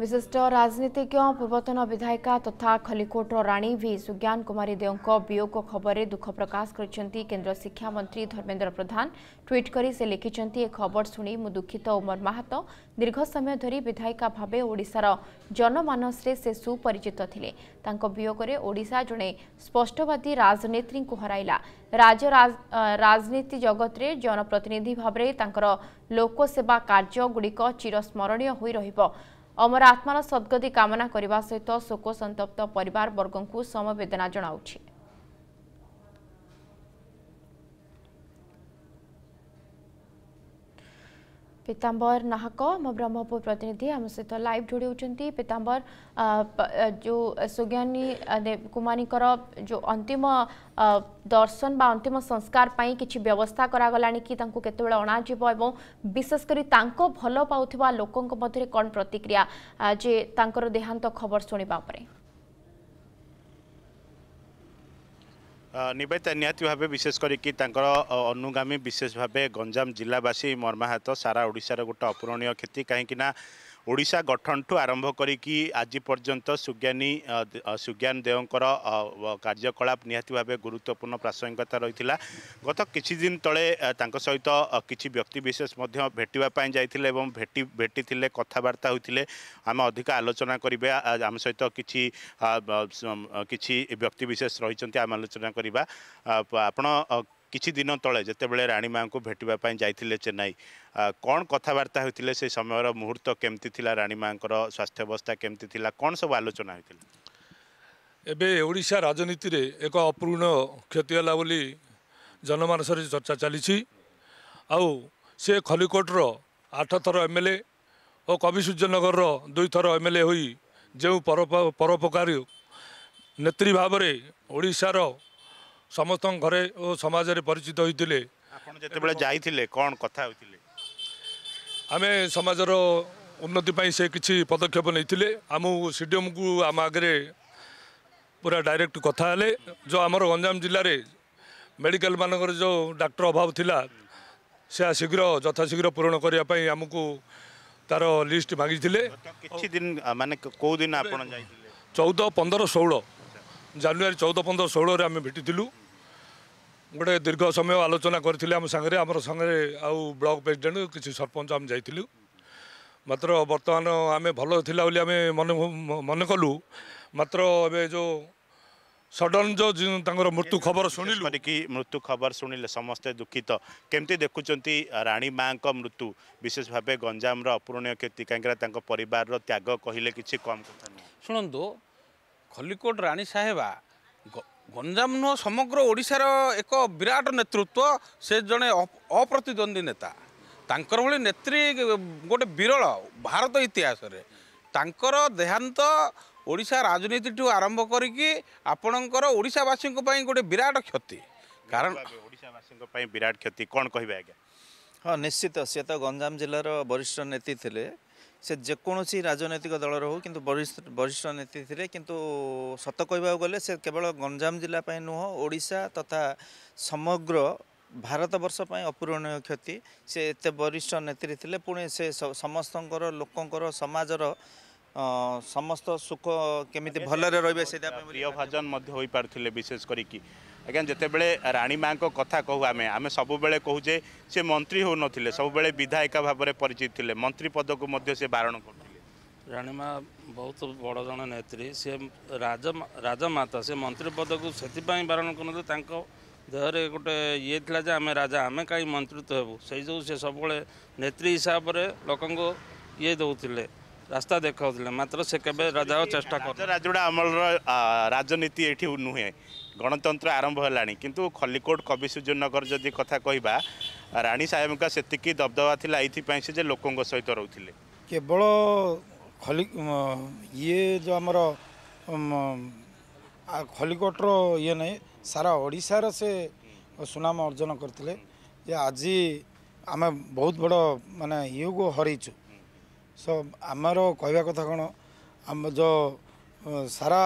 ବିଶିଷ୍ଟ ରାଜନୀତିଜ୍ଞ ପୂର୍ବତନ ବିଧାୟିକା ତଥା ଖଲିକୋଟର ରାଣୀ ଭି ସୁଜ୍ଞାନ କୁମାରୀ ଦେଓଙ୍କ ବିୟୋଗ ଖବରରେ ଦୁଃଖ ପ୍ରକାଶ କରିଛନ୍ତି କେନ୍ଦ୍ର ଶିକ୍ଷାମନ୍ତ୍ରୀ ଧର୍ମେନ୍ଦ୍ର ପ୍ରଧାନ ଟ୍ୱିଟ୍ କରି ସେ ଲେଖିଛନ୍ତି ଏ ଖବର ଶୁଣି ମୁଁ ଦୁଃଖିତ ଓ ମର୍ମାହତ ଦୀର୍ଘ ସମୟ ଧରି ବିଧାୟିକା ଭାବେ ଓଡ଼ିଶାର ଜନମାନସରେ ସେ ସୁପରିଚିତ ଥିଲେ ତାଙ୍କ ବିୟୋଗରେ ଓଡ଼ିଶା ଜଣେ ସ୍ପଷ୍ଟବାଦୀ ରାଜନେତ୍ରୀଙ୍କୁ ହରାଇଲା ରାଜ୍ୟ ରାଜନୀତି ଜଗତରେ ଜନପ୍ରତିନିଧି ଭାବରେ ତାଙ୍କର ଲୋକସେବା କାର୍ଯ୍ୟଗୁଡ଼ିକ ଚିରସ୍ମରଣୀୟ ହୋଇ ରହିବ ଅମର ଆତ୍ମାର ସଦ୍ଗତି କାମନା କରିବା ସହିତ ଶୋକସନ୍ତପ୍ତ ପରିବାରବର୍ଗଙ୍କୁ ସମବେଦନା ଜଣାଉଛି पीताम्बर नाहक आम ब्रह्मपुर प्रतिनिधि आम सहित लाइव जोड़ी होती पीताम्बर जो सुज्ञानी कुमारी जो अंतिम दर्शन बा अंतिम संस्कार कि व्यवस्था कराला कि केतबले और विशेषकर भल पाता लोकों मध्य कौन प्रतिक्रिया जे देहांत खबर शुणा ନିବେଦିତା ନିହାତି ଭାବେ ବିଶେଷ କରିକି ତାଙ୍କର ଅନୁଗାମୀ ବିଶେଷ ଭାବେ ଗଞ୍ଜାମ ଜିଲ୍ଲାବାସୀ ମର୍ମାହାତ ସାରା ଓଡ଼ିଶାର ଗୋଟେ ଅପୂରଣୀୟ କ୍ଷତି କାହିଁକିନା ଓଡ଼ିଶା ଗଠନଠୁ ଆରମ୍ଭ କରିକି ଆଜି ପର୍ଯ୍ୟନ୍ତ ସୁଜ୍ଞାନୀ ସୁଜ୍ଞାନ ଦେଓଙ୍କର କାର୍ଯ୍ୟକଳାପ ନିହାତି ଭାବେ ଗୁରୁତ୍ୱପୂର୍ଣ୍ଣ ପ୍ରାସଙ୍ଗିକତା ରହିଥିଲା ଗତ କିଛି ଦିନ ତଳେ ତାଙ୍କ ସହିତ କିଛି ବ୍ୟକ୍ତିବିଶେଷ ମଧ୍ୟ ଭେଟିବା ପାଇଁ ଯାଇଥିଲେ ଏବଂ ଭେଟି ଭେଟିଥିଲେ କଥାବାର୍ତ୍ତା ହୋଇଥିଲେ ଆମେ ଅଧିକ ଆଲୋଚନା କରିବା ଆମ ସହିତ କିଛି କିଛି ବ୍ୟକ୍ତିବିଶେଷ ରହିଛନ୍ତି ଆମେ ଆଲୋଚନା କରିବା ଆପଣ କିଛି ଦିନ ତଳେ ଯେତେବେଳେ ରାଣୀମାଙ୍କୁ ଭେଟିବା ପାଇଁ ଯାଇଥିଲେ ଚେନ୍ନାଇ କ'ଣ କଥାବାର୍ତ୍ତା ହୋଇଥିଲେ ସେ ସମୟର ମୁହୂର୍ତ୍ତ କେମିତି ଥିଲା ରାଣୀମାଙ୍କର ସ୍ୱାସ୍ଥ୍ୟାବସ୍ଥା କେମିତି ଥିଲା କ'ଣ ସବୁ ଆଲୋଚନା ହୋଇଥିଲା ଏବେ ଓଡ଼ିଶା ରାଜନୀତିରେ ଏକ ଅପୂର୍ଣ୍ଣ କ୍ଷତି ହେଲା ବୋଲି ଜନମାନସରେ ଚର୍ଚ୍ଚା ଚାଲିଛି ଆଉ ସେ ଖଲିକୋଟର ଆଠ ଥର ଏମ୍ ଏଲ୍ ଏ ଓ କବି ସୂର୍ଯ୍ୟନଗରର ଦୁଇଥର ଏମ୍ ଏଲ୍ ଏ ହୋଇ ଯେଉଁ ପରୋପକାରୀ ନେତ୍ରୀ ଭାବରେ ଓଡ଼ିଶାର ସମସ୍ତଙ୍କ ଘରେ ଓ ସମାଜରେ ପରିଚିତ ହୋଇଥିଲେ ଯେତେବେଳେ ଯାଇଥିଲେ କ'ଣ କଥା ହୋଇଥିଲେ ଆମେ ସମାଜର ଉନ୍ନତି ପାଇଁ ସେ କିଛି ପଦକ୍ଷେପ ନେଇଥିଲେ ଆମ ସି ଡିଓଙ୍କୁ ଆମ ଆଗରେ ପୁରା ଡାଇରେକ୍ଟ କଥା ହେଲେ ଯେଉଁ ଆମର ଗଞ୍ଜାମ ଜିଲ୍ଲାରେ ମେଡ଼ିକାଲ ମାନଙ୍କର ଯେଉଁ ଡାକ୍ତର ଅଭାବ ଥିଲା ସେ ଶୀଘ୍ର ଯଥାଶୀଘ୍ର ପୂରଣ କରିବା ପାଇଁ ଆମକୁ ତାର ଲିଷ୍ଟ ମାଗିଥିଲେ କିଛି ଦିନ ମାନେ କେଉଁ ଦିନ ଆପଣ ଯାଇଥିଲେ ଚଉଦ ପନ୍ଦର ଷୋହଳ ଜାନୁଆରୀ ଚଉଦ ପନ୍ଦର ଷୋହଳରେ ଆମେ ଭେଟିଥିଲୁ गएर दीर्घ समय आलोचना गरि ब्लक प्रेसिडेन्ट सरपञ्चु म बर्तमान आम भए मन मन कलु मात्र मत जो सडन जो मृत्यु खबर सु मृत्यु खबर समस्त शुणले समस्तै दुःखित के राणीमा मृत्यु विशेष भाइ गञ्जाम र अपूरणीय कति काहीँक त्याग कहिले कि शु खोट राणी साहेबा ଗଞ୍ଜାମ ନୁହଁ ସମଗ୍ର ଓଡ଼ିଶାର ଏକ ବିରାଟ ନେତୃତ୍ୱ ସେ ଜଣେ ଅପ୍ରତିଦ୍ୱନ୍ଦ୍ୱୀ ନେତା ତାଙ୍କର ଭଳି ନେତ୍ରୀ ଗୋଟେ ବିରଳ ଭାରତ ଇତିହାସରେ ତାଙ୍କର ଦେହାନ୍ତ ଓଡ଼ିଶା ରାଜନୀତିଠୁ ଆରମ୍ଭ କରିକି ଆପଣଙ୍କର ଓଡ଼ିଶାବାସୀଙ୍କ ପାଇଁ ଗୋଟେ ବିରାଟ କ୍ଷତି କାରଣ ଓଡ଼ିଶାବାସୀଙ୍କ ପାଇଁ ବିରାଟ କ୍ଷତି କ'ଣ କହିବେ ଆଜ୍ଞା ହଁ ନିଶ୍ଚିତ ସେ ତ ଗଞ୍ଜାମ ଜିଲ୍ଲାର ବରିଷ୍ଠ ନେତି ଥିଲେ ସେ ଯେକୌଣସି ରାଜନୈତିକ ଦଳର ହେଉ କିନ୍ତୁ ବରିଷ୍ଠ ନେତ୍ରୀ ଥିଲେ କିନ୍ତୁ ସତ କହିବାକୁ ଗଲେ ସେ କେବଳ ଗଞ୍ଜାମ ଜିଲ୍ଲା ପାଇଁ ନୁହଁ ଓଡ଼ିଶା ତଥା ସମଗ୍ର ଭାରତବର୍ଷ ପାଇଁ ଅପୂରଣୀୟ କ୍ଷତି ସେ ଏତେ ବରିଷ୍ଠ ନେତ୍ରୀ ଥିଲେ ପୁଣି ସେ ସମସ୍ତଙ୍କର ଲୋକଙ୍କର ସମାଜର ସମସ୍ତ ସୁଖ କେମିତି ଭଲରେ ରହିବେ ସେଇଟା ପାଇଁ ପ୍ରିୟ ଭାଜନ ମଧ୍ୟ ହୋଇପାରୁଥିଲେ ବିଶେଷ କରିକି ଆଜ୍ଞା ଯେତେବେଳେ ରାଣୀ ମାଆଙ୍କ କଥା କହୁ ଆମେ ଆମେ ସବୁବେଳେ କହୁ ଯେ ସେ ମନ୍ତ୍ରୀ ହେଉନଥିଲେ ସବୁବେଳେ ବିଧାୟିକା ଭାବରେ ପରିଚିତ ଥିଲେ ମନ୍ତ୍ରୀ ପଦକୁ ମଧ୍ୟ ସେ ବାରଣ କରୁଥିଲେ ରାଣୀ ମା ବହୁତ ବଡ଼ ଜଣେ ନେତ୍ରୀ ସେ ରାଜ ରାଜମାତା ସେ ମନ୍ତ୍ରୀ ପଦକୁ ସେଥିପାଇଁ ବାରଣ କରନ୍ତି ତାଙ୍କ ଦେହରେ ଗୋଟେ ଇଏ ଥିଲା ଯେ ଆମେ ରାଜା ଆମେ କାହିଁକି ମନ୍ତ୍ରିତ୍ୱ ହେବୁ ସେଇ ଯୋଗୁଁ ସେ ସବୁବେଳେ ନେତ୍ରୀ ହିସାବରେ ଲୋକଙ୍କୁ ଇଏ ଦେଉଥିଲେ ରାସ୍ତା ଦେଖାଉଥିଲେ ମାତ୍ର ସେ କେବେ ରାଜା ଚେଷ୍ଟା କରୁଥିଲେ ରାଜୁଡ଼ା ଅମଳର ରାଜନୀତି ଏଠି ନୁହେଁ ଗଣତନ୍ତ୍ର ଆରମ୍ଭ ହେଲାଣି କିନ୍ତୁ ଖଲିକୋଟ କବି ସୂର୍ଯ୍ୟନଗର ଯଦି କଥା କହିବା ରାଣୀ ସାହେବଙ୍କ ସେତିକି ଦବଦବା ଥିଲା ଏଇଥିପାଇଁ ସେ ଯେ ଲୋକଙ୍କ ସହିତ ରହୁଥିଲେ କେବଳ ଖଲି ଇଏ ଯେଉଁ ଆମର ଖଲିକୋଟର ଇଏ ନାହିଁ ସାରା ଓଡ଼ିଶାର ସେ ସୁନାମ ଅର୍ଜନ କରିଥିଲେ ଯେ ଆଜି ଆମେ ବହୁତ ବଡ଼ ମାନେ ଇଏକୁ ହରେଇଛୁ ଆମର କହିବା କଥା କ'ଣ ଆମ ସାରା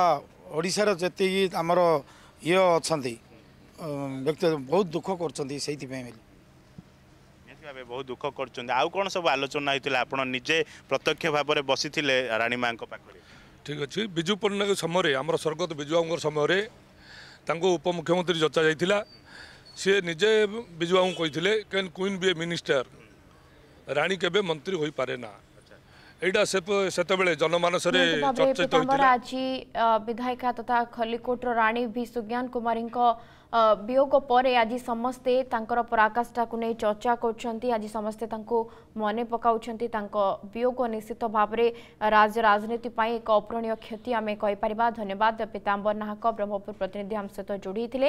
ଓଡ଼ିଶାର ଯେତିକି ଆମର ଇଏ ଅଛନ୍ତି ବ୍ୟକ୍ତି ବହୁତ ଦୁଃଖ କରୁଛନ୍ତି ସେଇଥିପାଇଁ ବୋଲି ବହୁତ ଦୁଃଖ କରୁଛନ୍ତି ଆଉ କ'ଣ ସବୁ ଆଲୋଚନା ହେଇଥିଲା ଆପଣ ନିଜେ ପ୍ରତ୍ୟକ୍ଷ ଭାବରେ ବସିଥିଲେ ରାଣୀ ରାଣୀମାଙ୍କ ପାଖରେ ଠିକ୍ ଅଛି ବିଜୁ ପଟ୍ଟନାୟକ ସମୟରେ ଆମର ସ୍ୱର୍ଗତ ବିଜୁବାବୁଙ୍କ ସମୟରେ ତାଙ୍କୁ ଉପମୁଖ୍ୟମନ୍ତ୍ରୀ ଯଚା ଯାଇଥିଲା ସିଏ ନିଜେ ବିଜୁବାବୁଙ୍କୁ କହିଥିଲେ କେନ୍ କୁଇନ୍ ବି ଏ ମିନିଷ୍ଟର ରାଣୀ କେବେ ମନ୍ତ୍ରୀ ହୋଇପାରେ ନା ଏଇଟା ସେତେବେଳେ ଜନମାନସରେ ଚର୍ଚ୍ଚିତ ହୋଇଥିଲା ଆଜି ବିଧାୟିକା ତଥା ଖଲିକୋଟର ରାଣୀ ଭି ସୁଜ୍ଞାନ କୁମାରୀଙ୍କ ବିୟୋଗ ପରେ ଆଜି ସମସ୍ତେ ତାଙ୍କର ପରାକାଷ୍ଠାକୁ ନେଇ ଚର୍ଚ୍ଚା କରୁଛନ୍ତି ଆଜି ସମସ୍ତେ ତାଙ୍କୁ ମନେ ପକାଉଛନ୍ତି ତାଙ୍କ ବିୟୋଗ ନିଶ୍ଚିତ ଭାବରେ ରାଜ୍ୟ ରାଜନୀତି ପାଇଁ ଏକ ଅପୂରଣୀୟ କ୍ଷତି ଆମେ କହିପାରିବା ଧନ୍ୟବାଦ ପୀତାମ୍ବର ନାହକ ବ୍ରହ୍ମପୁର ପ୍ରତିନିଧି ଆମ ସହିତ ଯୋଡ଼ି ଥିଲେ